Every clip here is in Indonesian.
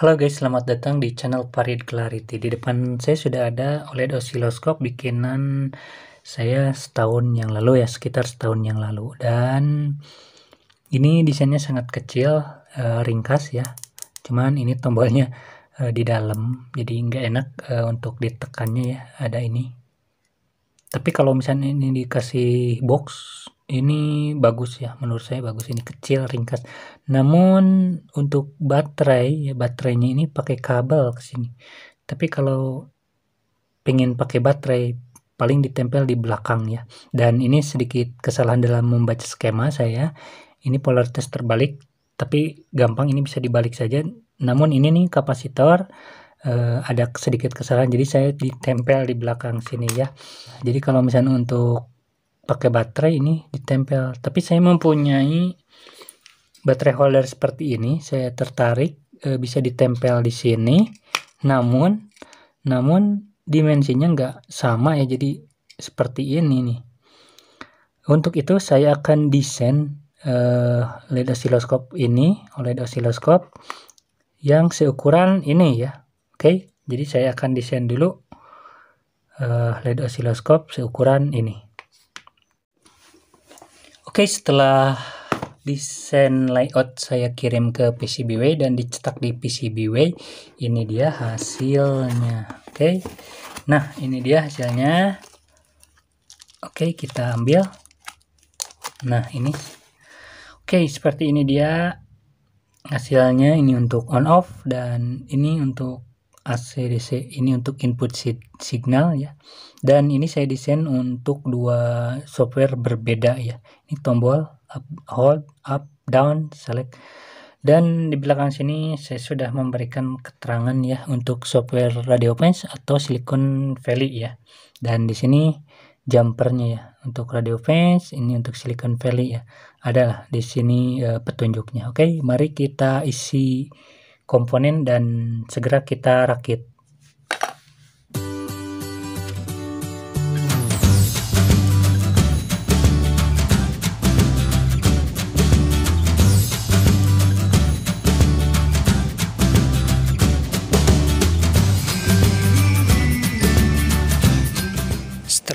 Halo guys, selamat datang di channel Parit Clarity. Di depan saya sudah ada OLED osiloskop bikinan saya setahun yang lalu ya, sekitar setahun yang lalu. Dan ini desainnya sangat kecil, eh, ringkas ya. Cuman ini tombolnya eh, di dalam, jadi nggak enak eh, untuk ditekannya ya, ada ini. Tapi kalau misalnya ini dikasih box, ini bagus ya menurut saya bagus ini kecil ringkas namun untuk baterai ya baterainya ini pakai kabel ke sini tapi kalau pengen pakai baterai paling ditempel di belakang ya dan ini sedikit kesalahan dalam membaca skema saya ini polaritas terbalik tapi gampang ini bisa dibalik saja namun ini nih kapasitor eh, ada sedikit kesalahan jadi saya ditempel di belakang sini ya jadi kalau misalnya untuk pakai baterai ini ditempel tapi saya mempunyai baterai holder seperti ini saya tertarik e, bisa ditempel di sini namun namun dimensinya nggak sama ya jadi seperti ini nih untuk itu saya akan desain uh, LED osiloskop ini oleh osiloskop yang seukuran ini ya oke okay? jadi saya akan desain dulu uh, LED osiloskop seukuran ini Oke, setelah desain layout saya kirim ke PCBWay dan dicetak di PCBWay, ini dia hasilnya. Oke. Nah, ini dia hasilnya. Oke, kita ambil. Nah, ini. Oke, seperti ini dia hasilnya. Ini untuk on off dan ini untuk ACDC ini untuk input signal ya dan ini saya desain untuk dua software berbeda ya ini tombol up, hold up down select dan di belakang sini saya sudah memberikan keterangan ya untuk software radio fence atau silicon valley ya dan di sini jumpernya ya untuk radio fence ini untuk silicon valley ya adalah di sini uh, petunjuknya oke mari kita isi komponen dan segera kita rakit.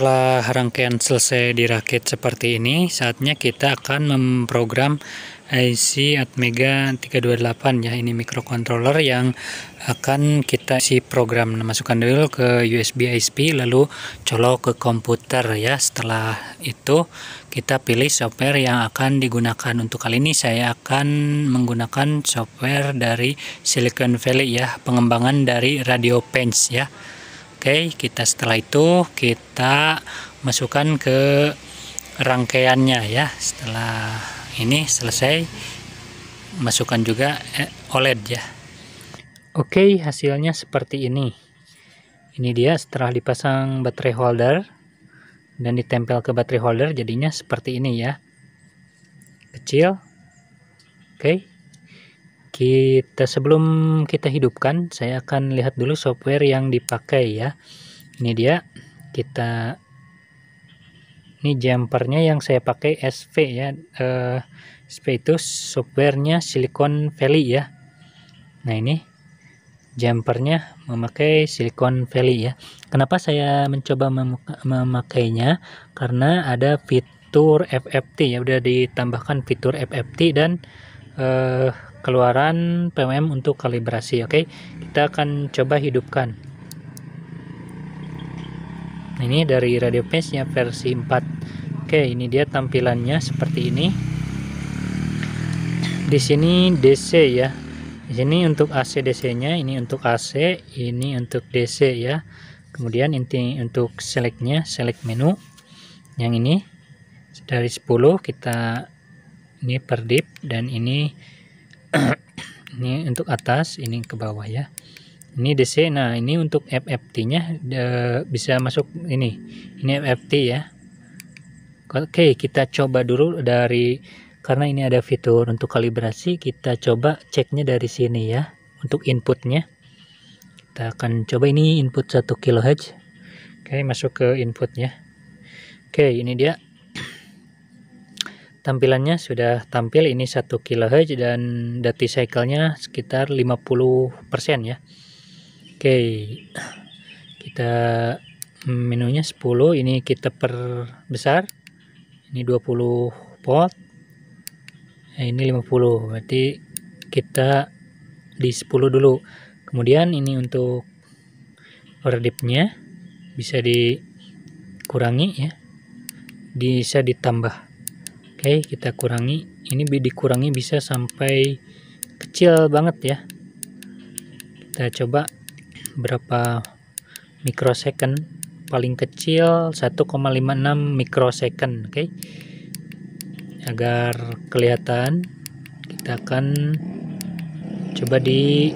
setelah rangkaian selesai dirakit seperti ini, saatnya kita akan memprogram IC Atmega 328 ya, ini microcontroller yang akan kita isi program nah, masukkan dulu ke USB ISP lalu colok ke komputer ya. Setelah itu kita pilih software yang akan digunakan. Untuk kali ini saya akan menggunakan software dari Silicon Valley ya, pengembangan dari Radio Pens ya. Oke, kita setelah itu kita masukkan ke rangkaiannya ya. Setelah ini selesai masukkan juga eh, OLED ya. Oke, hasilnya seperti ini. Ini dia setelah dipasang baterai holder dan ditempel ke baterai holder jadinya seperti ini ya. Kecil. Oke kita sebelum kita hidupkan saya akan lihat dulu software yang dipakai ya ini dia kita ini jumpernya yang saya pakai SV ya eh, SV itu softwarenya Silicon Valley ya nah ini jumpernya memakai Silicon Valley ya kenapa saya mencoba mem memakainya karena ada fitur FFT ya udah ditambahkan fitur FFT dan eh, keluaran PWM untuk kalibrasi oke okay? kita akan coba hidupkan ini dari radio page nya versi 4 oke okay, ini dia tampilannya seperti ini di sini DC ya di sini untuk AC DC nya ini untuk AC ini untuk DC ya kemudian inti untuk select nya, select menu yang ini dari 10 kita ini per dip dan ini ini untuk atas ini ke bawah ya ini DC nah ini untuk FFT nya de, bisa masuk ini ini FFT ya Oke kita coba dulu dari karena ini ada fitur untuk kalibrasi kita coba ceknya dari sini ya untuk inputnya kita akan coba ini input 1 kHz Oke masuk ke inputnya Oke ini dia tampilannya sudah tampil ini 1 kHz dan duty cycle-nya sekitar 50% ya. Oke. Kita menunya 10, ini kita perbesar. Ini 20 volt. Nah, ini 50. Berarti kita di 10 dulu. Kemudian ini untuk overdipnya bisa dikurangi ya. Bisa ditambah Oke, kita kurangi. Ini dikurangi bisa sampai kecil banget ya. Kita coba berapa mikrosecond paling kecil 1,56 mikrosecond, oke. Agar kelihatan kita akan coba di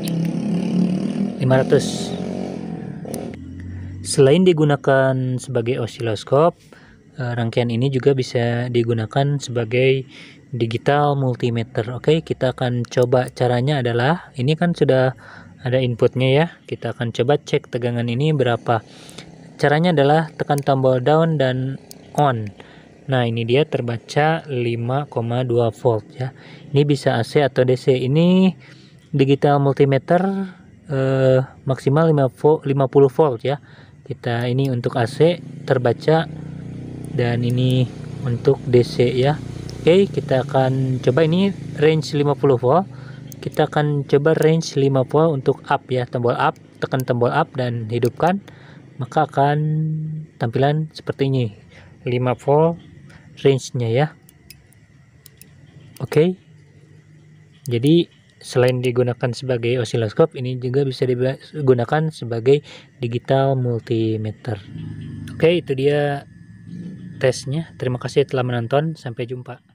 500. Selain digunakan sebagai osiloskop, Eh, rangkaian ini juga bisa digunakan sebagai digital multimeter oke okay, kita akan coba caranya adalah ini kan sudah ada inputnya ya kita akan coba cek tegangan ini berapa caranya adalah tekan tombol down dan on Nah, ini dia terbaca 5,2 volt ya. Ini bisa AC atau DC. Ini digital multimeter eh, maksimal 50 volt ya. Kita ini untuk AC terbaca dan ini untuk DC ya oke kita akan coba ini range 50 volt kita akan coba range 5 volt untuk up ya tombol up tekan tombol up dan hidupkan maka akan tampilan seperti ini 5 volt range nya ya oke jadi selain digunakan sebagai osiloskop ini juga bisa digunakan sebagai digital multimeter oke itu dia tesnya. Terima kasih telah menonton. Sampai jumpa.